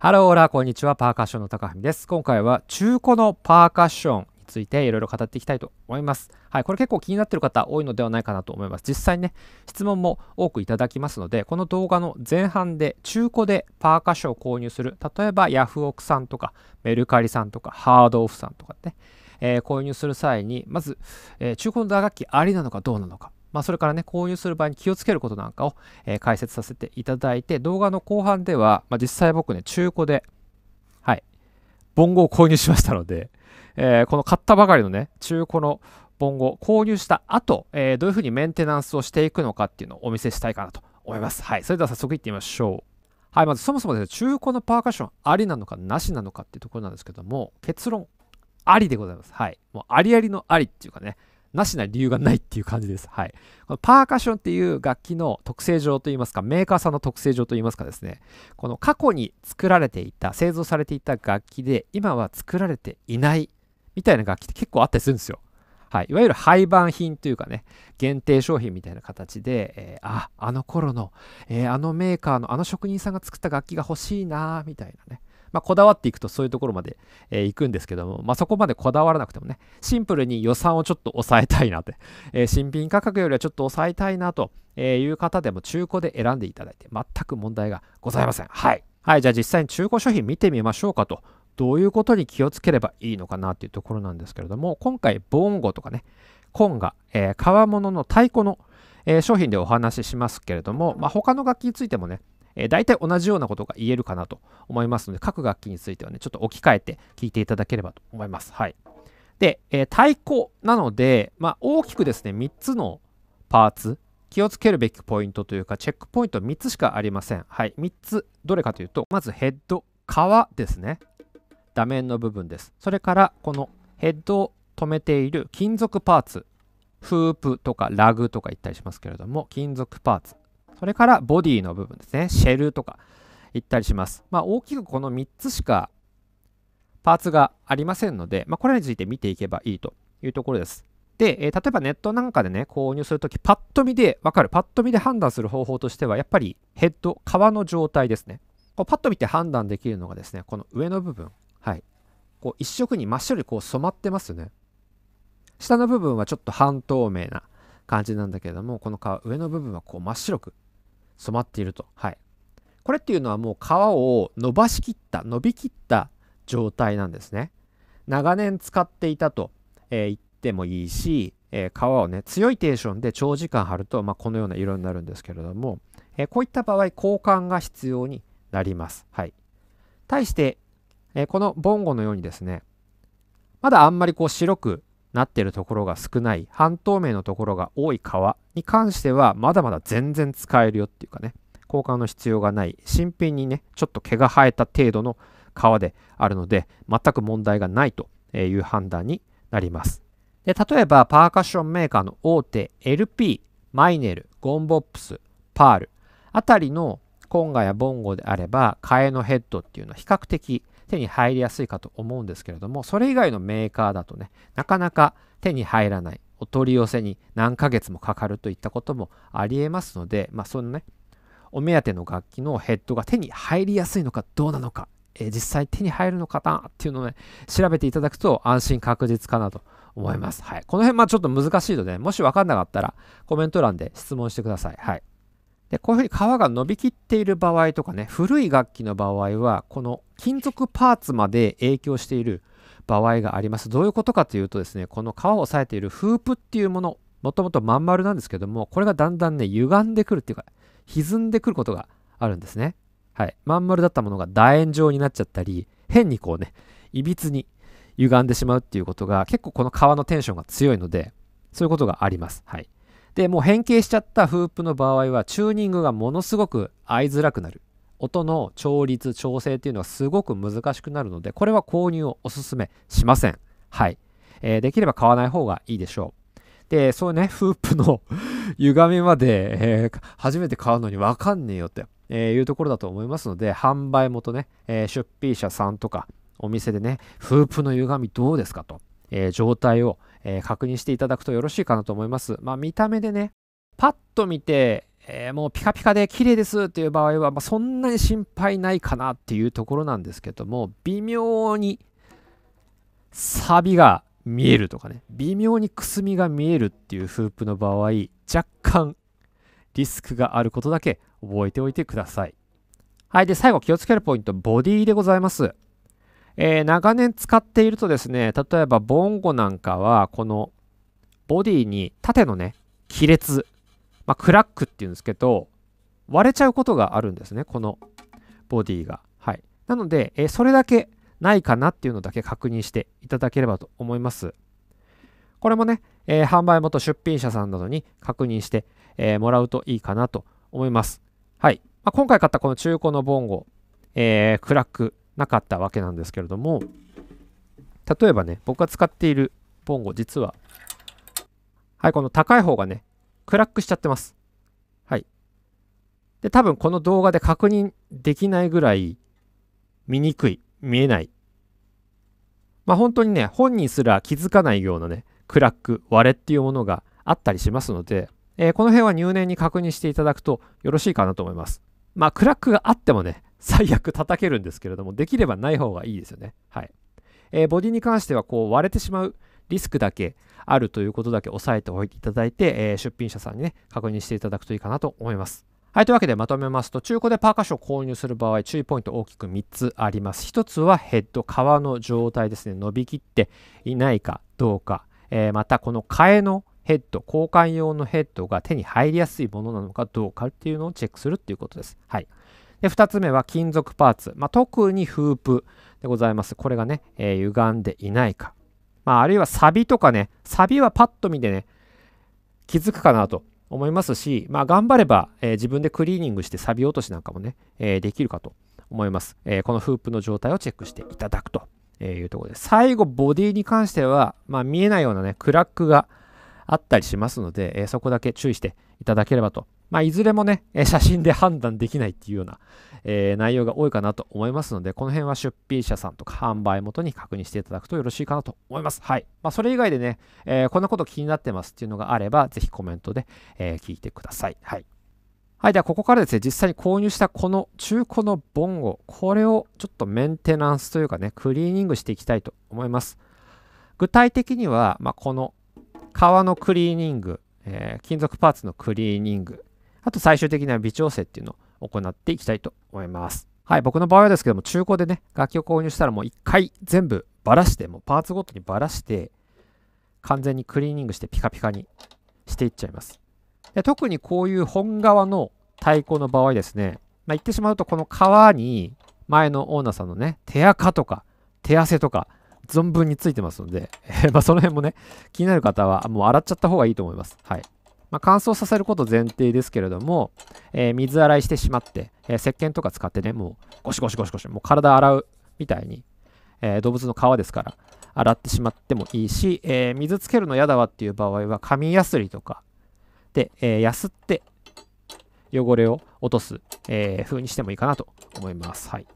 ハロー、ララ、こんにちは。パーカッションの高文です。今回は中古のパーカッションについていろいろ語っていきたいと思います。はい、これ結構気になっている方多いのではないかなと思います。実際にね、質問も多くいただきますので、この動画の前半で中古でパーカッションを購入する、例えばヤフオクさんとかメルカリさんとかハードオフさんとかね、えー、購入する際に、まず、えー、中古の打楽器ありなのかどうなのか、まあ、それからね、購入する場合に気をつけることなんかを、えー、解説させていただいて、動画の後半では、まあ、実際僕ね、中古で、はい、ボンゴを購入しましたので、えー、この買ったばかりのね、中古のボンゴ、購入した後、えー、どういうふうにメンテナンスをしていくのかっていうのをお見せしたいかなと思います。はい、それでは早速いってみましょう。はい、まずそもそもですね、中古のパーカッションありなのかなしなのかっていうところなんですけども、結論、ありでございます。はい。もうありありのありっていうかね、なしな理由がないっていう感じです。はい。このパーカッションっていう楽器の特性上といいますか、メーカーさんの特性上といいますかですね、この過去に作られていた、製造されていた楽器で、今は作られていないみたいな楽器って結構あったりするんですよ。はい、いわゆる廃盤品というかね限定商品みたいな形で、えー、ああの頃の、えー、あのメーカーのあの職人さんが作った楽器が欲しいなみたいなねまあ、こだわっていくとそういうところまで、えー、行くんですけども、まあ、そこまでこだわらなくてもね、シンプルに予算をちょっと抑えたいなって、えー、新品価格よりはちょっと抑えたいなという方でも中古で選んでいただいて、全く問題がございません。はい。はい、じゃあ実際に中古商品見てみましょうかと。どういうことに気をつければいいのかなっていうところなんですけれども、今回、ボンゴとかね、コンガ、えー、革物の太鼓の、えー、商品でお話ししますけれども、まあ、他の楽器についてもね、えー、大体同じようなことが言えるかなと思いますので、各楽器についてはね、ちょっと置き換えて聞いていただければと思います。はい。で、えー、太鼓なので、まあ、大きくですね、3つのパーツ、気をつけるべきポイントというか、チェックポイント3つしかありません。はい、3つ、どれかというと、まずヘッド、革ですね。座面の部分です。それから、このヘッドを止めている金属パーツ、フープとかラグとか言ったりしますけれども、金属パーツ。それからボディの部分ですね。シェルとか言ったりします。まあ、大きくこの3つしかパーツがありませんので、まあ、これについて見ていけばいいというところです。で、えー、例えばネットなんかでね、購入するとき、パッと見でわかる、パッと見で判断する方法としては、やっぱりヘッド、革の状態ですね。こうパッと見て判断できるのがですね、この上の部分。はい。こう一色に真っ白にこう染まってますよね。下の部分はちょっと半透明な感じなんだけれども、この皮、上の部分はこう真っ白く染まっていると。はい。これっていうのはもう皮を伸ばしきった、伸びきった状態なんですね。長年使っていたと、えー、言ってもいいし、えー、皮をね、強いテーションで長時間貼ると、まあ、このような色になるんですけれども、えー、こういった場合、交換が必要になります。はい。対して、えこのボンゴのようにですね、まだあんまりこう白くなってるところが少ない半透明のところが多い革に関してはまだまだ全然使えるよっていうかね交換の必要がない新品にねちょっと毛が生えた程度の革であるので全く問題がないという判断になりますで例えばパーカッションメーカーの大手 LP マイネルゴンボップスパールあたりのコンガやボンゴであれば替えのヘッドっていうのは比較的手に入りやすいかと思うんですけれどもそれ以外のメーカーだとねなかなか手に入らないお取り寄せに何ヶ月もかかるといったこともありえますのでまあそのねお目当ての楽器のヘッドが手に入りやすいのかどうなのか、えー、実際手に入るのかなっていうのをね調べていただくと安心確実かなと思います。はい、この辺まあちょっと難しいので、もし分かんなかったらコメント欄で質問してください。はいで、こういうふうに皮が伸びきっている場合とかね、古い楽器の場合は、この金属パーツまで影響している場合があります。どういうことかというとですね、この皮を押さえているフープっていうもの、もともとまん丸なんですけども、これがだんだんね、歪んでくるっていうか、歪んでくることがあるんですね。はい。まん丸だったものが楕円状になっちゃったり、変にこうね、いびつに歪んでしまうっていうことが、結構この皮のテンションが強いので、そういうことがあります。はい。でもう変形しちゃったフープの場合はチューニングがものすごく合いづらくなる音の調律調整っていうのはすごく難しくなるのでこれは購入をおすすめしませんはい、えー、できれば買わない方がいいでしょうで、そうね、フープの歪みまで、えー、初めて買うのにわかんねえよって、えー、いうところだと思いますので、販売元ね、えー、出品者さんとか、お店でね、フープの歪みどうですかと、え状態をえー、確認していただくとよろしいかなと思います。まあ、見た目でね、パッと見て、えー、もうピカピカで綺麗ですっていう場合は、まあ、そんなに心配ないかなっていうところなんですけども、微妙にサビが見えるとかね、微妙にくすみが見えるっていうフープの場合、若干リスクがあることだけ覚えておいてください。はい。で、最後気をつけるポイント、ボディでございます。えー、長年使っているとですね、例えばボンゴなんかは、このボディに縦のね、亀裂、まあ、クラックっていうんですけど、割れちゃうことがあるんですね、このボディが。はい。なので、えー、それだけないかなっていうのだけ確認していただければと思います。これもね、えー、販売元出品者さんなどに確認して、えー、もらうといいかなと思います。はい。まあ、今回買ったこの中古のボンゴ、えー、クラックなかったわけなんですけれども例えばね僕が使っているポンゴ実ははいこの高い方がねクラックしちゃってますはいで多分この動画で確認できないぐらい見にくい見えないまあ本当にね本人すら気づかないようなねクラック割れっていうものがあったりしますので、えー、この辺は入念に確認していただくとよろしいかなと思いますまあクラックがあってもね最悪叩けるんですけれども、できればない方がいいですよね。はい。えー、ボディに関しては、こう、割れてしまうリスクだけあるということだけ押さえておいていただいて、えー、出品者さんにね、確認していただくといいかなと思います。はい。というわけでまとめますと、中古でパーカッションを購入する場合、注意ポイント大きく3つあります。1つはヘッド、皮の状態ですね。伸びきっていないかどうか。えー、また、この替えのヘッド、交換用のヘッドが手に入りやすいものなのかどうかっていうのをチェックするっていうことです。はい。で2つ目は金属パーツ、まあ、特にフープでございますこれがね、えー、歪んでいないか、まあ、あるいはサビとかねサビはパッと見てね気づくかなと思いますし、まあ、頑張れば、えー、自分でクリーニングしてサビ落としなんかもね、えできるかと思います、えこのフープの状態をチェックしていただくというところです最後ボディに関しては、ま見えないようなねクラックがあったりしますので、えそこだけ注意していただければとまあ、いずれもね、写真で判断できないっていうような、えー、内容が多いかなと思いますので、この辺は出品者さんとか販売元に確認していただくとよろしいかなと思います。はい。まあ、それ以外でね、えー、こんなこと気になってますっていうのがあれば、ぜひコメントで、えー、聞いてください。はい。はい。では、ここからですね、実際に購入したこの中古のボンゴ、これをちょっとメンテナンスというかね、クリーニングしていきたいと思います。具体的には、まあ、この革のクリーニング、え金属パーツのクリーニング、あと最終的な微調整っていうのを行っていきたいと思います。はい、僕の場合はですけども、中古でね、楽器を購入したらもう1回全部ばらして、もうパーツごとにばらして、完全にクリーニングしてピカピカにしていっちゃいます。で特にこういう本革の太鼓の場合ですね、まあ、言ってしまうとこの革に前のオーナーさんのね、手垢とか手汗とか存分についてますので、え まその辺もね、気になる方はもう洗っちゃった方がいいと思います。はい。まあ、乾燥させること前提ですけれども、えー、水洗いしてしまって、えー、石鹸とか使ってね、もうゴシゴシゴシゴシ、もう体洗うみたいに、えー、動物の皮ですから、洗ってしまってもいいし、えー、水つけるの嫌だわっていう場合は、紙やすりとかで、えー、やすって汚れを落とす、えー、風にしてもいいかなと思います。はい。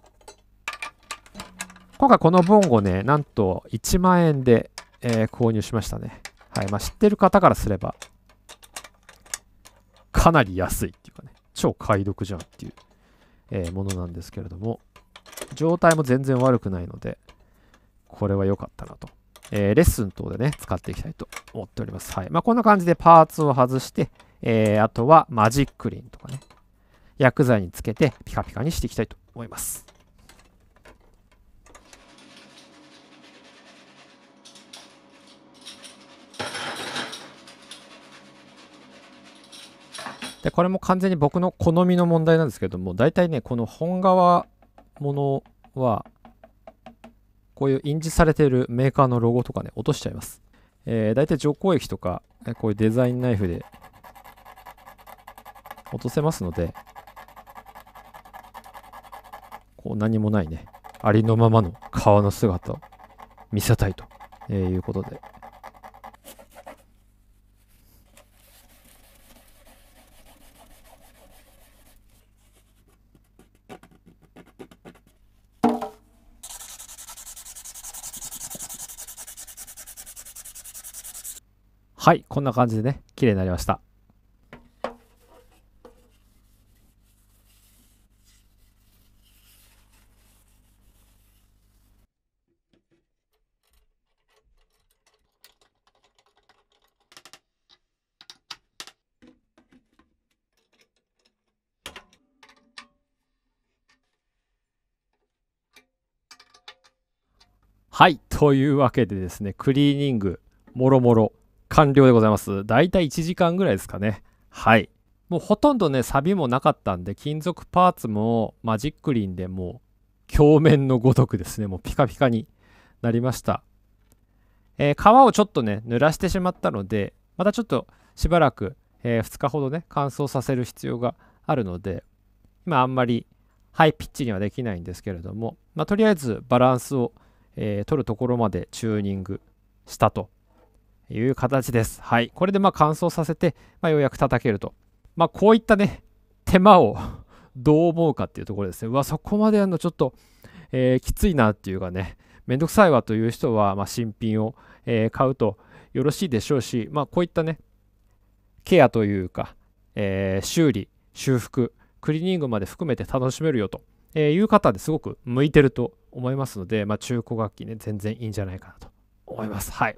今回このボンゴね、なんと1万円で、えー、購入しましたね。はい。まあ、知ってる方からすれば、かなり安いっていうかね、超解読じゃんっていう、えー、ものなんですけれども、状態も全然悪くないので、これは良かったなと。えー、レッスン等でね、使っていきたいと思っております。はい。まあ、こんな感じでパーツを外して、えー、あとはマジックリンとかね、薬剤につけてピカピカにしていきたいと思います。でこれも完全に僕の好みの問題なんですけども大体ねこの本革ものはこういう印字されているメーカーのロゴとかね落としちゃいます、えー、大体除光液とかこういうデザインナイフで落とせますのでこう何もないねありのままの革の姿を見せたいということではい、こんな感じでね、綺麗になりました。はい、というわけでですね、クリーニング、もろもろ完了でございます。だいたい1時間ぐらいですかね。はい。もうほとんどね、サビもなかったんで、金属パーツもマジックリンでもう、鏡面のごとくですね、もうピカピカになりました。えー、皮をちょっとね、濡らしてしまったので、またちょっとしばらく、えー、2日ほどね、乾燥させる必要があるので、今あんまりハイピッチにはできないんですけれども、まあ、とりあえずバランスを、えー、取るところまでチューニングしたという形です。はい。これでまあ乾燥させて、まあ、ようやく叩けると。まあこういったね、手間を どう思うかっていうところですね。うわ、そこまでやるのちょっと、えー、きついなっていうかね、めんどくさいわという人は、まあ、新品を、えー、買うとよろしいでしょうし、まあこういったね、ケアというか、えー、修理、修復、クリーニングまで含めて楽しめるよと、えー、いう方ですごく向いてると思いますので、まあ、中古楽器ね、全然いいんじゃないかなと思います。はい。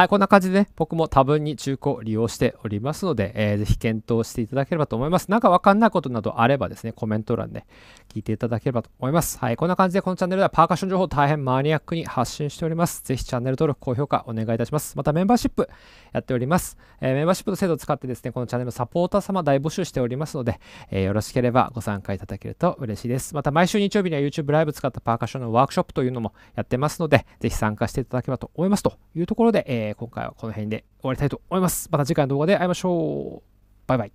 はい、こんな感じでね、僕も多分に中古利用しておりますので、えー、ぜひ検討していただければと思います。なんかわかんないことなどあればですね、コメント欄で聞いていただければと思います。はい、こんな感じでこのチャンネルではパーカッション情報大変マニアックに発信しております。ぜひチャンネル登録、高評価お願いいたします。またメンバーシップやっております。えー、メンバーシップの制度を使ってですね、このチャンネルのサポーター様大募集しておりますので、えー、よろしければご参加いただけると嬉しいです。また毎週日曜日には YouTube ライブ使ったパーカッションのワークショップというのもやってますので、ぜひ参加していただければと思いますというところで、えーえー、今回はこの辺で終わりたいと思います。また次回の動画で会いましょう。バイバイ。